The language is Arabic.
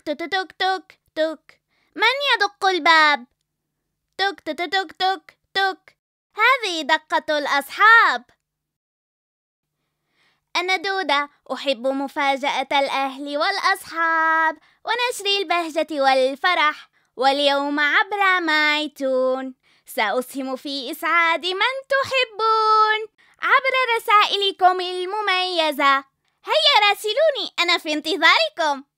توك توك توك توك من يدق الباب توك توك توك توك توك هذه دقة الأصحاب أنا دودة أحب مفاجأة الأهل والأصحاب ونشر البهجة والفرح واليوم عبر مايتون سأسهم في إسعاد من تحبون عبر رسائلكم المميزة هيا راسلوني أنا في انتظاركم